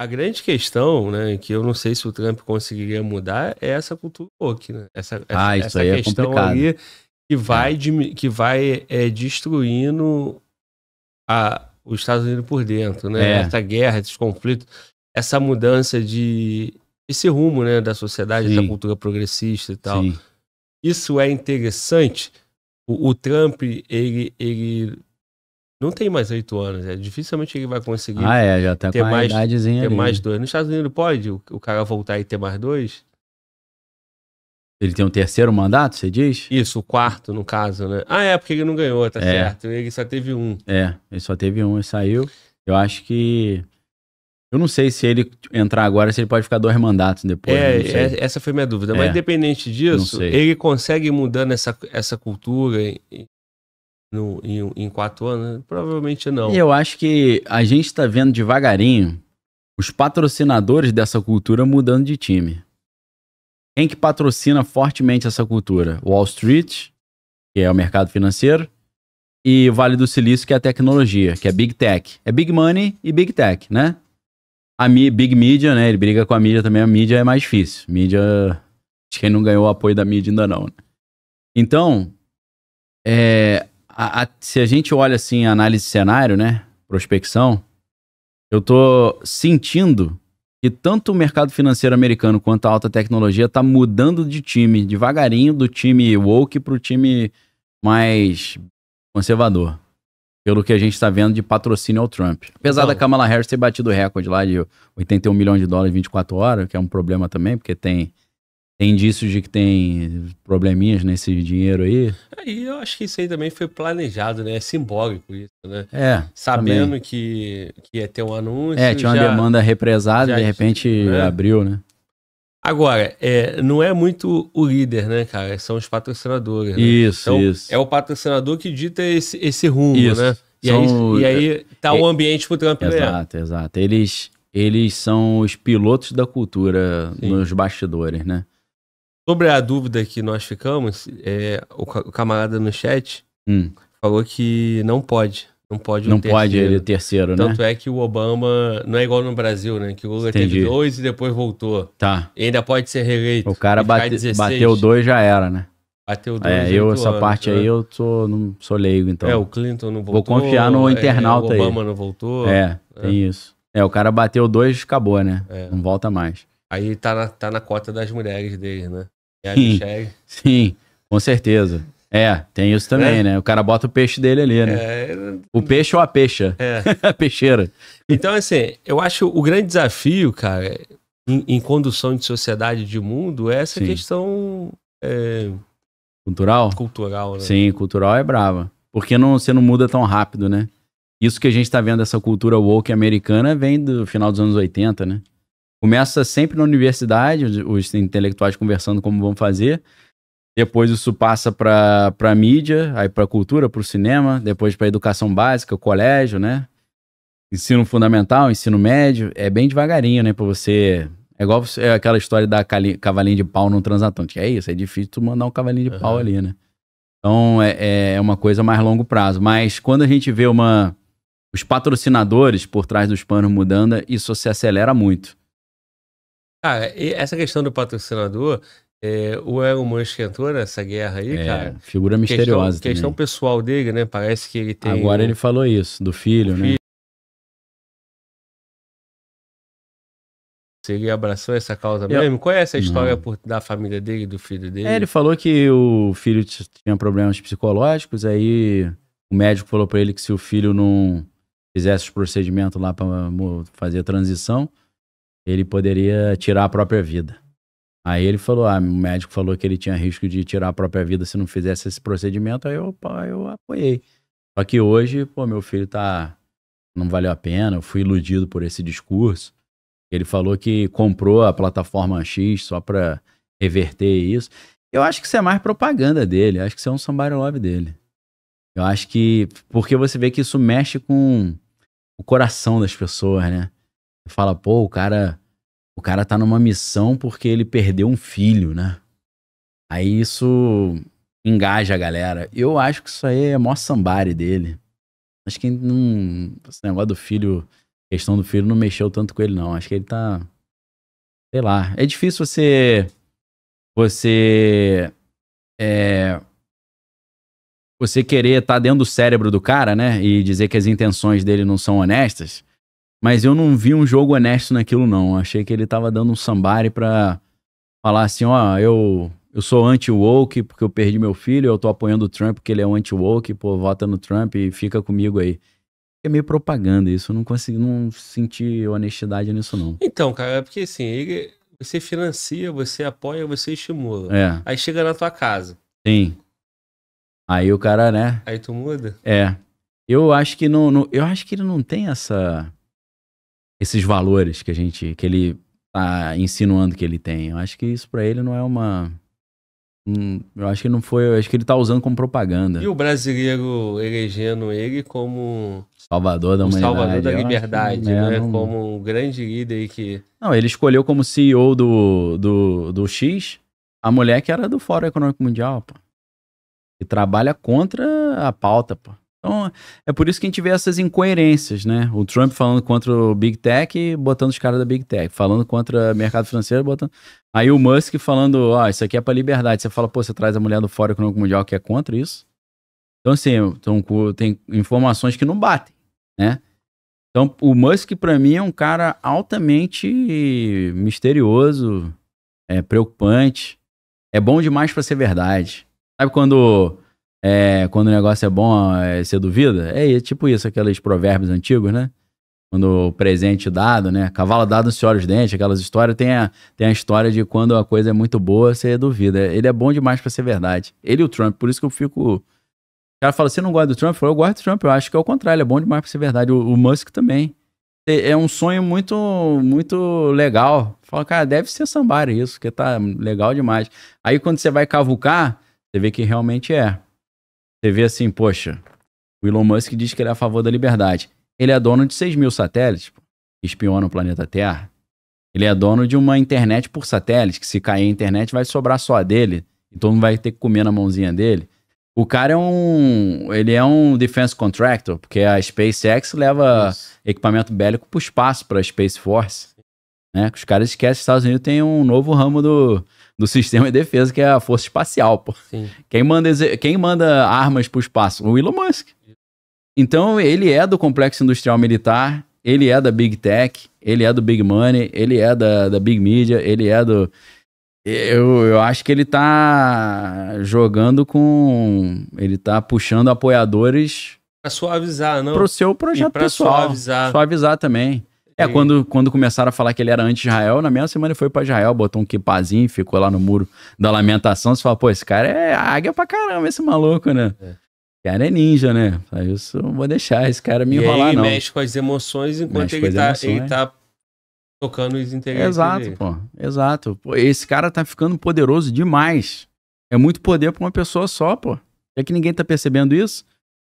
A grande questão, né, que eu não sei se o Trump conseguiria mudar, é essa cultura woke, né? Essa, essa, ah, isso essa aí é questão é ali que vai, é. que vai é, destruindo a, os Estados Unidos por dentro, né? É. Essa guerra, esses conflitos, essa mudança de esse rumo, né, da sociedade, Sim. da cultura progressista e tal. Sim. Isso é interessante. O, o Trump, ele, ele não tem mais oito anos. É, dificilmente ele vai conseguir ah, é, já tá ter, mais, ter ali. mais dois. Nos Estados Unidos pode o, o cara voltar e ter mais dois? Ele tem um terceiro mandato, você diz? Isso, o quarto, no caso, né? Ah, é, porque ele não ganhou, tá é. certo. Ele só teve um. É, ele só teve um e saiu. Eu acho que. Eu não sei se ele entrar agora, se ele pode ficar dois mandatos depois. É, é essa foi minha dúvida. É. Mas independente disso, ele consegue ir mudando essa, essa cultura no, em, em quatro anos? Né? Provavelmente não. E eu acho que a gente está vendo devagarinho os patrocinadores dessa cultura mudando de time. Quem que patrocina fortemente essa cultura? Wall Street, que é o mercado financeiro, e o Vale do Silício, que é a tecnologia, que é Big Tech. É Big Money e Big Tech, né? A Mi Big Media, né? Ele briga com a mídia também, a mídia é mais difícil. Mídia. Acho que não ganhou o apoio da mídia ainda não. Né? Então, é, a, a, se a gente olha assim, análise de cenário, né? Prospecção, eu tô sentindo que tanto o mercado financeiro americano quanto a alta tecnologia tá mudando de time, devagarinho, do time woke pro time mais conservador. Pelo que a gente está vendo de patrocínio ao Trump. Apesar então, da Kamala Harris ter batido o recorde lá de 81 milhões de dólares em 24 horas, que é um problema também, porque tem tem indícios de que tem probleminhas nesse dinheiro aí? Aí eu acho que isso aí também foi planejado, né? É simbólico isso, né? É. Sabendo que, que ia ter um anúncio. É, tinha já, uma demanda represada, e de repente né? abriu, né? Agora, é, não é muito o líder, né, cara? São os patrocinadores. Né? Isso, então, isso. É o patrocinador que dita esse, esse rumo, né? isso. né? E, são... aí, e aí tá o é... ambiente pro Trump Exato, ganhar. exato. Eles, eles são os pilotos da cultura Sim. nos bastidores, né? Sobre a dúvida que nós ficamos, é, o, o camarada no chat Hum. falou que não pode. Não pode o Não pode terceiro. ele terceiro, né? Tanto é que o Obama não é igual no Brasil, né? Que o Lula Entendi. teve dois e depois voltou. Tá. E ainda pode ser reeleito. O cara bate, 16. bateu dois já era, né? Bateu é, dois. É, eu, essa anos, parte né? aí, eu tô, não sou leigo, então. É, o Clinton não voltou. vou confiar no é, internauta aí. O Obama não voltou. É, é, tem isso. É, o cara bateu dois, acabou, né? É. Não volta mais. Aí tá na, tá na cota das mulheres dele, né? Sim, com certeza. É, tem isso também, é. né? O cara bota o peixe dele ali, né? É... O peixe ou a peixa. É. a peixeira. Então, assim, eu acho o grande desafio, cara, em, em condução de sociedade, de mundo, é essa Sim. questão. É... Cultural? Cultural, né? Sim, cultural é brava. Porque não, você não muda tão rápido, né? Isso que a gente tá vendo, essa cultura woke americana, vem do final dos anos 80, né? Começa sempre na universidade, os, intelectuais conversando como vão fazer. Depois isso passa para a mídia, aí para a cultura, para o cinema, depois para a educação básica, o colégio, né? Ensino fundamental, ensino médio, é bem devagarinho, né? Para você. É igual você, é aquela história da cali, cavalinho de pau no transatlântico. É isso, é difícil tu mandar um cavalinho de uhum. pau ali, né? Então é, é, é uma coisa mais longo prazo. Mas quando a gente vê uma, os patrocinadores por trás dos panos mudando, isso se acelera muito. Cara, essa questão do patrocinador, é, o Elon Musk entrou nessa guerra aí, é, cara. Figura misteriosa. Questão, questão pessoal dele, né? Parece que ele tem. Agora um... ele falou isso, do filho, filho. né? Ele abraçou essa causa eu... mesmo? Qual é essa história por, da família dele, do filho é, dele? É, ele falou que o filho tinha problemas psicológicos, aí o médico falou para ele que se o filho não fizesse os procedimentos lá para fazer a transição, ele poderia tirar a própria vida. Aí ele falou, ah, o médico falou que ele tinha risco de tirar a própria vida se não fizesse esse procedimento, aí eu, eu apoiei. Só que hoje, pô, meu filho tá. Não valeu a pena, eu fui iludido por esse discurso. Ele falou que comprou a plataforma X só pra reverter isso. Eu acho que isso é mais propaganda dele, acho que isso é um somebody love dele. Eu acho que. Porque você vê que isso mexe com o coração das pessoas, né? fala, pô, o cara, o cara tá numa missão porque ele perdeu um filho, né? Aí isso engaja a galera. Eu acho que isso aí é mó sambare dele. Acho que não, esse negócio do filho, questão do filho não mexeu tanto com ele não. Acho que ele tá sei lá, é difícil você você é, você querer estar tá dentro do cérebro do cara, né, e dizer que as intenções dele não são honestas. Mas eu não vi um jogo honesto naquilo, não. Achei que ele tava dando um sambari pra falar assim, ó, eu, eu sou anti-woke porque eu perdi meu filho, eu tô apoiando o Trump porque ele é um anti-woke, pô, vota no Trump e fica comigo aí. É meio propaganda isso, eu não consegui, não senti honestidade nisso, não. Então, cara, é porque assim, ele, você financia, você apoia, você estimula. É. Aí chega na tua casa. Sim. Aí o cara, né? Aí tu muda? É. Eu acho que não, não eu acho que ele não tem essa esses valores que a gente que ele tá insinuando que ele tem. Eu acho que isso para ele não é uma um, eu acho que não foi, eu acho que ele tá usando como propaganda. E o brasileiro elegendo ele como salvador da humanidade, salvador da liberdade, que, é, né? Não... Como um grande líder que Não, ele escolheu como CEO do do, do X a mulher que era do Fórum Econômico Mundial, pô. e trabalha contra a pauta, pô. Então, é por isso que a gente vê essas incoerências, né? O Trump falando contra o Big Tech, botando os caras da Big Tech. Falando contra o mercado financeiro, botando... Aí o Musk falando, ó, oh, isso aqui é pra liberdade. Você fala, pô, você traz a mulher do Fórum Econômico Mundial que é contra isso? Então, assim, então, tem informações que não batem, né? Então, o Musk, para mim, é um cara altamente misterioso, é, preocupante. É bom demais para ser verdade. Sabe quando é, quando o negócio é bom, é, você duvida? É, é tipo isso, aqueles provérbios antigos, né? Quando o presente dado, né? Cavalo dado não senhor os dentes, aquelas histórias. Tem a, tem a história de quando a coisa é muito boa, você duvida. Ele é bom demais para ser verdade. Ele e o Trump, por isso que eu fico. O cara fala, você não gosta do Trump? Eu, falo, eu gosto do Trump, eu acho que é o contrário, ele é bom demais para ser verdade. O, o Musk também. É, é um sonho muito, muito legal. Fala, cara, deve ser sambar isso, que tá legal demais. Aí quando você vai cavucar, você vê que realmente é. Você vê assim, poxa, o Elon Musk diz que ele é a favor da liberdade. Ele é dono de 6 mil satélites que espionam o planeta Terra. Ele é dono de uma internet por satélite, que se cair a internet vai sobrar só a dele. Então não vai ter que comer na mãozinha dele. O cara é um. Ele é um defense contractor, porque a SpaceX leva Isso. equipamento bélico para o espaço, para a Space Force. Né? Os caras esquecem que os Estados Unidos tem um novo ramo do, do sistema de defesa, que é a força espacial, pô. Sim. Quem manda, quem manda armas espaço? O Elon Musk. Então, ele é do complexo industrial militar, ele é da Big Tech, ele é do Big Money, ele é da, da Big Media, ele é do. Eu, eu acho que ele tá jogando com. Ele tá puxando apoiadores. Pra suavizar, não? Pro seu projeto e pra pessoal. Suavizar. Suavizar também. É, quando, quando começaram a falar que ele era anti-Israel, na mesma semana ele foi para Israel, botou um kipazinho, ficou lá no muro da lamentação. Você fala, pô, esse cara é águia pra caramba, esse maluco, né? É cara é ninja, né? Isso eu vou deixar esse cara me e enrolar, aí, não. mexe com as emoções enquanto ele tá, emoções. ele tá tocando os integrantes. Exato, dele. pô. Exato. Pô, esse cara tá ficando poderoso demais. É muito poder pra uma pessoa só, pô. É que ninguém tá percebendo isso.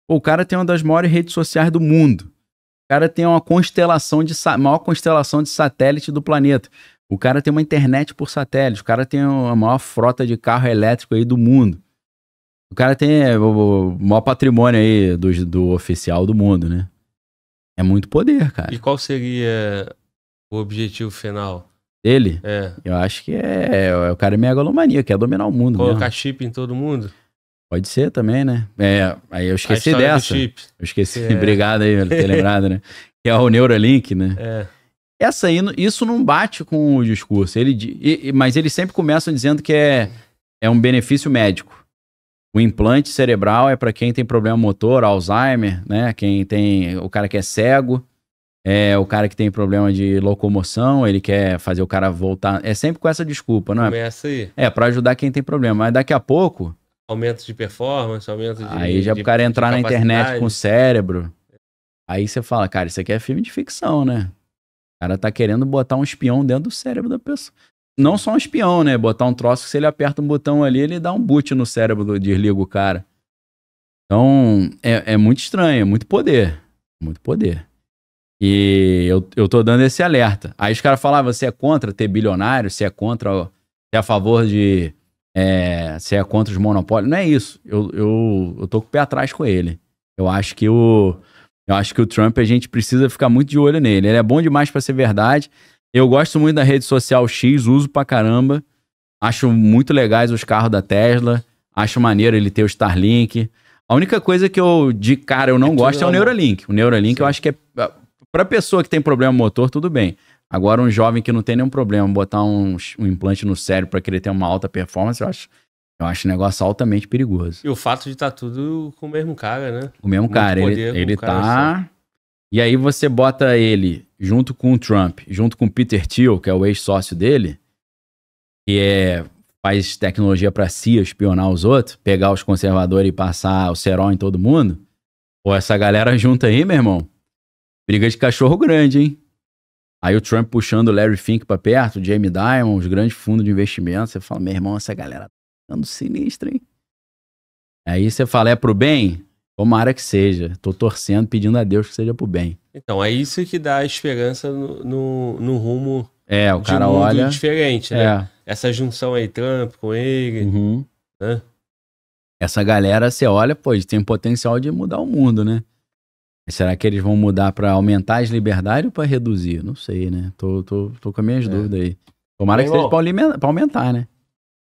Pô, o cara tem uma das maiores redes sociais do mundo cara tem uma constelação de maior constelação de satélite do planeta. O cara tem uma internet por satélite, o cara tem a maior frota de carro elétrico aí do mundo. O cara tem é, o, maior patrimônio aí do, do oficial do mundo, né? É muito poder, cara. E qual seria o objetivo final? Dele? É. Eu acho que é, é o cara é megalomaníaco, quer dominar o mundo. Colocar mesmo. chip em todo mundo? Pode ser também, né? É, aí eu esqueci dessa. Eu esqueci. É. Obrigado aí ter lembrado, né? Que é o Neuralink, né? É. Essa aí, isso não bate com o discurso. Ele, mas eles sempre começam dizendo que é, é um benefício médico. O implante cerebral é para quem tem problema motor, Alzheimer, né? Quem tem. O cara que é cego, é o cara que tem problema de locomoção, ele quer fazer o cara voltar. É sempre com essa desculpa, não é? Começa aí. É, para ajudar quem tem problema. Mas daqui a pouco aumento de performance, aumento de. Aí já de, o cara entrar na internet com o cérebro. Aí você fala, cara, isso aqui é filme de ficção, né? O cara tá querendo botar um espião dentro do cérebro da pessoa. Não só um espião, né? Botar um troço que se ele aperta um botão ali, ele dá um boot no cérebro, desliga o cara. Então, é, é muito estranho, é muito poder. Muito poder. E eu, eu tô dando esse alerta. Aí os caras falavam, você é contra ter bilionário, você é contra, você é a favor de é, se é contra os monopólios. Não é isso. Eu, eu, eu tô com o pé atrás com ele. Eu acho que o. Eu acho que o Trump a gente precisa ficar muito de olho nele. Ele é bom demais para ser verdade. Eu gosto muito da rede social X, uso pra caramba. Acho muito legais os carros da Tesla. Acho maneiro ele ter o Starlink. A única coisa que eu, de cara, eu não é gosto é o Neuralink. O Neuralink Sim. eu acho que é. Pra pessoa que tem problema motor, tudo bem. Agora, um jovem que não tem nenhum problema botar um, um implante no cérebro para querer ter uma alta performance, eu acho, eu acho um negócio altamente perigoso. E o fato de estar tá tudo com o mesmo cara, né? O mesmo Muito cara. Ele, ele tá. e aí você bota ele junto com o Trump, junto com o Peter Thiel, que é o ex-sócio dele, que é, faz tecnologia para CIA espionar os outros, pegar os conservadores e passar o cerol em todo mundo. Pô, essa galera junta aí, meu irmão. Briga de cachorro grande, hein? Aí o Trump puxando o Larry Fink para perto, o Jamie Dimon, os grandes fundos de investimento. Você fala, meu irmão, essa galera tá ficando sinistra, hein? Aí você fala, é pro bem? Tomara que seja. Tô torcendo, pedindo a Deus que seja pro bem. Então, é isso que dá esperança no, no, no rumo é, o cara um olha diferente, né? É. Essa junção aí, Trump com ele, uhum. né? Essa galera, você olha, pô, tem potencial de mudar o mundo, né? Será que eles vão mudar para aumentar as liberdades ou para reduzir? Não sei, né? Tô, tô, tô com minhas é. dúvidas aí. Tomara que seja para aumentar, né?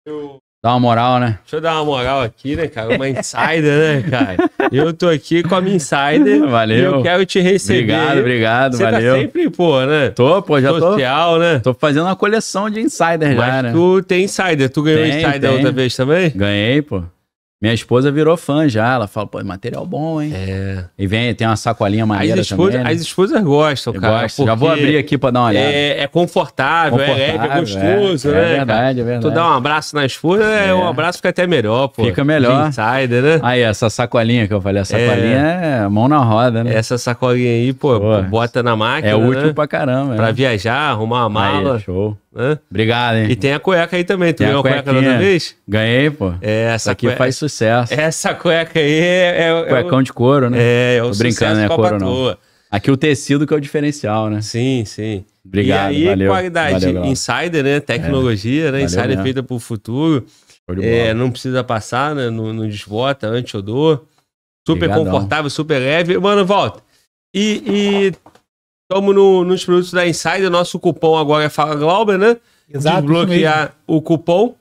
Eu... Dá uma moral, né? Deixa eu dar uma moral aqui, né, cara? Uma insider, né, cara? Eu tô aqui com a minha insider. Valeu. E eu quero te receber. Obrigado, obrigado, Você tá valeu. Tá sempre, pô, né? Tô, pô, já Social, tô. Social, né? Tô fazendo uma coleção de insider Mas já, né? Tu tem insider. Tu ganhou tem, insider tem. outra vez também? Ganhei, pô. Minha esposa virou fã já. Ela fala, pô, material bom, hein? É. E vem, tem uma sacolinha maneira as esposa, também. Né? As esposas gostam, Eu cara. Gosto. Já vou abrir aqui pra dar uma é, olhada. É, é, é confortável, confortável, é leve, é gostoso, é, né? É verdade, é verdade. Tu dá um abraço na esposa, é, é. um abraço fica até melhor, pô. Fica melhor. Insider, né? Aí, essa sacolinha que eu falei, a sacolinha é, mão na roda, né? Essa sacolinha aí, pô, pô bota na máquina. É útil né? pra caramba. Pra né? viajar, arrumar a mala. Aí, show. Né? Obrigado, hein? E tem a cueca aí também. Tu tem ganhou a cueca da outra vez? Ganhei, pô. É, essa, essa aqui cueca... faz sucesso. Essa cueca aí é. é, é Cuecão o... de couro, né? É, é o Tô brincando, né? Couro não. Aqui o tecido que é o diferencial, né? Sim, sim. Obrigado, e aí, valeu. qualidade, valeu, insider, né? É. Tecnologia, é, né? Valeu, insider mesmo. feita pro futuro. É, não precisa passar, né? Não, não desbota, anti-odor. Super Obrigadão. confortável, super leve. Mano, volta. E, e Estamos no, nos produtos da Insider. Nosso cupom agora é Fala Glauber, né? Exato. Desbloquear o cupom.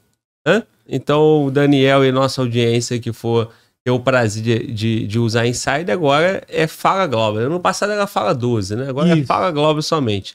Né? Então, o Daniel e nossa audiência que for ter o prazer de, de, de usar Insider agora é Fala Glauber. No passado era Fala 12, né? Agora é Isso. é Fala Glauber somente.